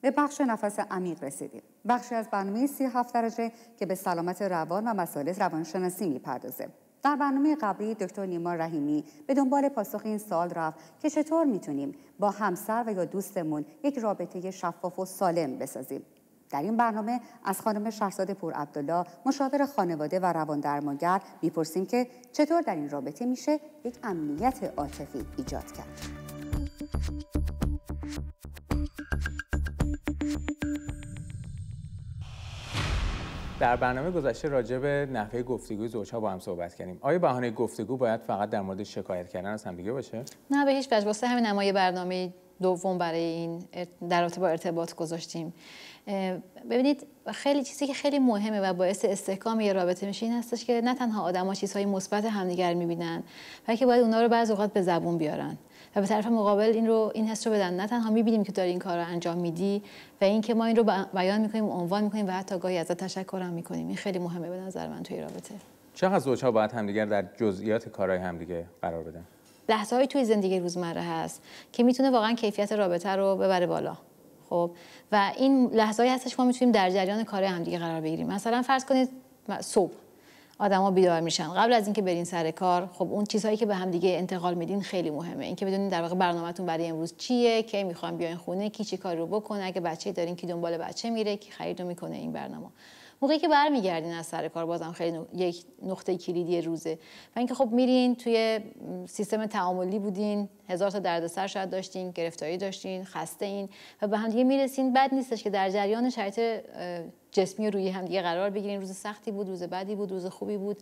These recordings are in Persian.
به بخش نفس عمیق رسیدیم بخشی از برنامه 37 درجه که به سلامت روان و مسائل روانشناسی میپردازه در برنامه قبلی دکتر نیما رحیمی به دنبال پاسخ این سال رفت که چطور میتونیم با همسر و یا دوستمون یک رابطه شفاف و سالم بسازیم در این برنامه از خانم شهرزاد پور عبدالله مشاور خانواده و روان درمانگر میپرسیم که چطور در این رابطه میشه یک امنیت عاطفی ایجاد کرد در برنامه گذشته راجع به نحوه گفتگوی زوجها با هم صحبت کردیم. آیا بهانه گفتگو باید فقط در مورد شکایت کردن از همدیگه باشه؟ نه به هیچ وجه واسه همین نمای برنامه دوم برای این در رابطه با ارتباط گذاشتیم ببینید خیلی چیزی که خیلی مهمه و باعث استحکام یه رابطه میشه این هستش که نه تنها آدما چیزهای مثبت همدیگر میبینن بلکه باید اونا رو بعض اوقات به زبون بیارن و به طرف مقابل این رو این حس رو بدن نه تنها میبینیم که داری این کار رو انجام میدی و اینکه ما این رو بیان میکنیم و عنوان میکنیم و حتی گاهی ازت تشکر هم میکنیم این خیلی مهمه به نظر من توی رابطه چقدر زوجها باید همدیگر در جزئیات کارهای همدیگه قرار بدن لحظه های توی زندگی روزمره هست که میتونه واقعا کیفیت رابطه رو ببره بالا خب و این لحظه های هستش ما میتونیم در جریان کار همدیگه قرار بگیریم مثلا فرض کنید صبح آدما بیدار میشن قبل از اینکه برین سر کار خب اون چیزهایی که به هم دیگه انتقال میدین خیلی مهمه اینکه بدونین در واقع برنامهتون برای امروز چیه کی میخوام بیاین خونه کی چی کار رو بکنه اگه بچه دارین کی دنبال بچه میره کی خرید رو میکنه این برنامه موقعی که برمیگردین از سر کار بازم خیلی یک نقطه کلیدی روزه و اینکه خب میرین توی سیستم تعاملی بودین هزار تا دردسر شاید داشتین گرفتاری داشتین خسته این و به هم دیگه میرسین بد نیستش که در جریان شرایط جسمی روی هم دیگه قرار بگیرین روز سختی بود روز بعدی بود روز خوبی بود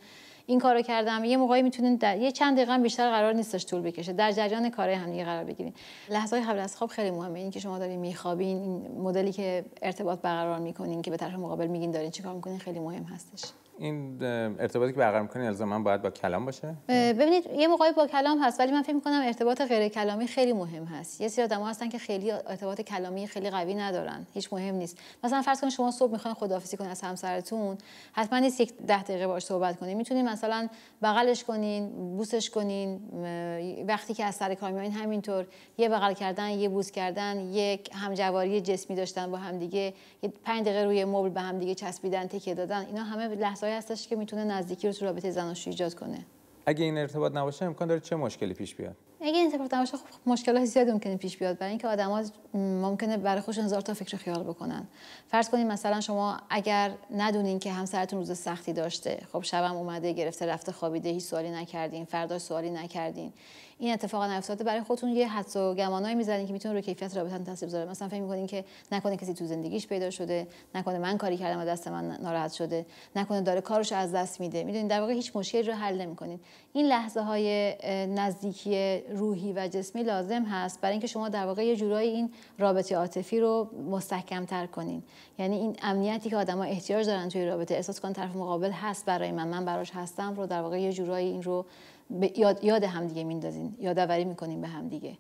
این کارو کردم یه موقعی میتونین در یه چند دقیقه بیشتر قرار نیستش طول بکشه در جریان کارهای هم دیگه قرار بگیرین لحظه قبل از خواب خیلی مهمه اینکه شما دارین میخوابین این مدلی که ارتباط برقرار میکنین که به طرف مقابل میگین دارین چیکار میکنین خیلی مهم هستش این ارتباطی که برقرار می‌کنی الزاما باید با کلام باشه ببینید یه موقعی با کلام هست ولی من فکر می‌کنم ارتباط غیر کلامی خیلی مهم هست یه سری آدم‌ها هستن که خیلی ارتباط کلامی خیلی قوی ندارن هیچ مهم نیست مثلا فرض کنید شما صبح می‌خواید خداحافظی کنید از همسرتون حتما نیست یک ده دقیقه باش صحبت کنید میتونید مثلا بغلش کنین بوسش کنین وقتی که از سر کار میایین همینطور یه بغل کردن یه بوس کردن یک همجواری جسمی داشتن با همدیگه دیگه 5 دقیقه روی مبل به دیگه چسبیدن تکیه دادن اینا همه لحظه هستش که میتونه نزدیکی رو تو رابطه زناشویی ایجاد کنه اگه این ارتباط نباشه امکان داره چه مشکلی پیش بیاد اگه این سفر تماشا خب مشکلات زیادی ممکنه پیش بیاد برای اینکه آدما ممکنه برای خوش هزار تا فکر خیال بکنن فرض کنید مثلا شما اگر ندونین که همسرتون روز سختی داشته خب شبم اومده گرفته رفته خوابیده هیچ سوالی نکردین فردا سوالی نکردین این اتفاق نیفتاده برای خودتون یه حدس و گمانایی میزنین که میتونه رو کیفیت رابطه تاثیر بذاره مثلا فکر میکنین که نکنه کسی تو زندگیش پیدا شده نکنه من کاری کردم و دست من ناراحت شده نکنه داره کارش از دست میده میدونین در واقع هیچ مشکلی رو حل نمیکنین این لحظه های نزدیکی روحی و جسمی لازم هست برای اینکه شما در واقع یه جورایی این رابطه عاطفی رو مستحکم تر کنین یعنی این امنیتی که آدما احتیاج دارن توی رابطه احساس کن طرف مقابل هست برای من من براش هستم رو در واقع یه جورایی این رو یاد یاد هم دیگه میندازین یاداوری میکنین به هم دیگه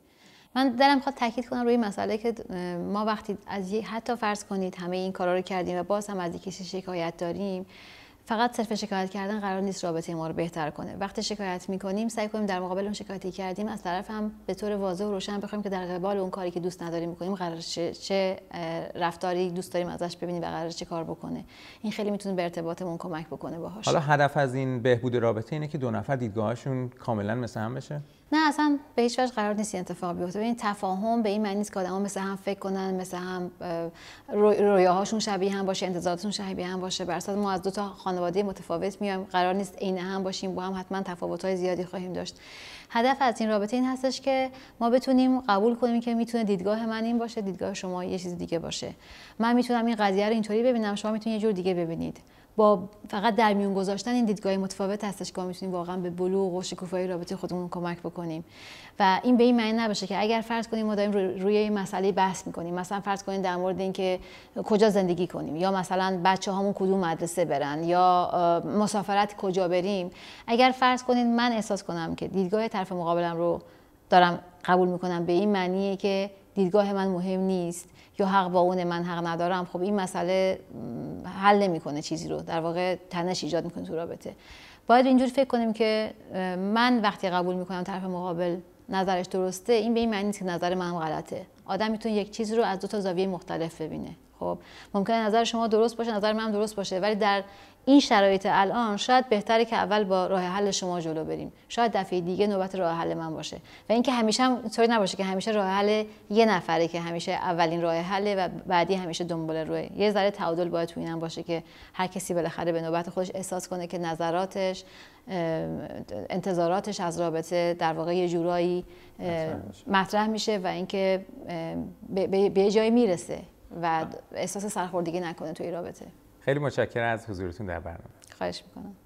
من دلم خواهد تاکید کنم روی مسئله که ما وقتی از حتی فرض کنید همه این کارا رو کردیم و باز هم از یکی شکایت داریم فقط صرف شکایت کردن قرار نیست رابطه ما رو بهتر کنه وقتی شکایت میکنیم سعی کنیم در مقابل اون شکایتی کردیم از طرف هم به طور واضح و روشن بخوایم که در قبال اون کاری که دوست نداریم میکنیم قرار چه, چه رفتاری دوست داریم ازش ببینیم و قرار چه کار بکنه این خیلی میتونه به ارتباطمون کمک بکنه باهاش حالا هدف از این بهبود رابطه اینه که دو نفر دیدگاهشون کاملا مثل هم بشه نه اصلا به هیچ قرار نیست این اتفاق بیفته این تفاهم به این معنی نیست که آدم‌ها مثل هم فکر کنن مثل هم رویاهاشون شبیه هم باشه انتظاراتشون شبیه هم باشه بر ما از دو تا خانواده متفاوت میایم قرار نیست عین هم باشیم با هم حتما تفاوت‌های زیادی خواهیم داشت هدف از این رابطه این هستش که ما بتونیم قبول کنیم که میتونه دیدگاه من این باشه دیدگاه شما یه چیز دیگه باشه من میتونم این قضیه رو اینطوری ببینم شما میتونید یه جور دیگه ببینید با فقط در میون گذاشتن این دیدگاه متفاوت هستش که ما میتونیم واقعا به بلوغ و شکوفایی رابطه خودمون کمک بکنیم و این به این معنی نباشه که اگر فرض کنیم ما داریم روی, این مسئله بحث میکنیم مثلا فرض کنیم در مورد اینکه کجا زندگی کنیم یا مثلا بچه هامون کدوم مدرسه برن یا مسافرت کجا بریم اگر فرض کنید من احساس کنم که دیدگاه طرف مقابلم رو دارم قبول میکنم به این معنیه که دیدگاه من مهم نیست یا حق با اون من حق ندارم خب این مسئله حل نمیکنه چیزی رو در واقع تنش ایجاد میکنه تو رابطه باید اینجوری فکر کنیم که من وقتی قبول میکنم طرف مقابل نظرش درسته این به این معنی نیست که نظر من غلطه آدم میتونه یک چیز رو از دو تا زاویه مختلف ببینه خب ممکنه نظر شما درست باشه نظر من درست باشه ولی در این شرایط الان شاید بهتره که اول با راه حل شما جلو بریم شاید دفعه دیگه نوبت راه حل من باشه و اینکه همیشه هم طوری نباشه که همیشه راه حل یه نفره که همیشه اولین راه حله و بعدی همیشه دنبال روی یه ذره تعادل باید تو اینم باشه که هر کسی بالاخره به نوبت خودش احساس کنه که نظراتش انتظاراتش از رابطه در واقع یه جورایی مطرح میشه و اینکه به یه جایی میرسه و احساس سرخوردگی نکنه توی رابطه خیلی متشکرم از حضورتون در برنامه خواهش میکنم